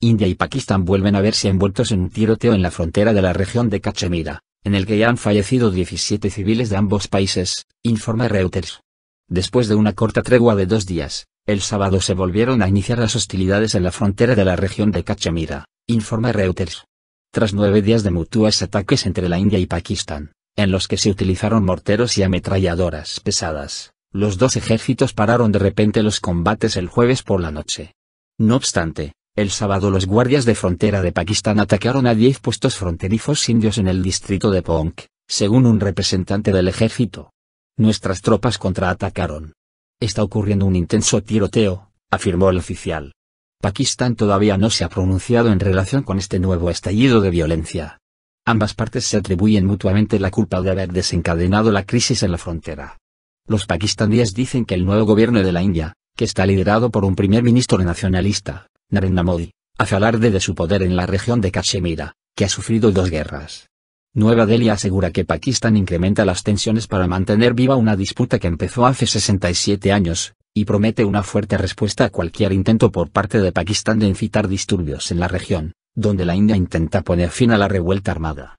India y Pakistán vuelven a verse envueltos en un tiroteo en la frontera de la región de Cachemira, en el que ya han fallecido 17 civiles de ambos países, informa Reuters. Después de una corta tregua de dos días, el sábado se volvieron a iniciar las hostilidades en la frontera de la región de Cachemira, informa Reuters. Tras nueve días de mutuos ataques entre la India y Pakistán, en los que se utilizaron morteros y ametralladoras pesadas, los dos ejércitos pararon de repente los combates el jueves por la noche. No obstante, el sábado los guardias de frontera de Pakistán atacaron a 10 puestos fronterizos indios en el distrito de Ponk, según un representante del ejército. Nuestras tropas contraatacaron. Está ocurriendo un intenso tiroteo, afirmó el oficial. Pakistán todavía no se ha pronunciado en relación con este nuevo estallido de violencia. Ambas partes se atribuyen mutuamente la culpa de haber desencadenado la crisis en la frontera. Los pakistaníes dicen que el nuevo gobierno de la India, que está liderado por un primer ministro nacionalista, Narendra Modi, hace alarde de su poder en la región de Cachemira, que ha sufrido dos guerras. Nueva Delhi asegura que Pakistán incrementa las tensiones para mantener viva una disputa que empezó hace 67 años, y promete una fuerte respuesta a cualquier intento por parte de Pakistán de incitar disturbios en la región, donde la India intenta poner fin a la revuelta armada.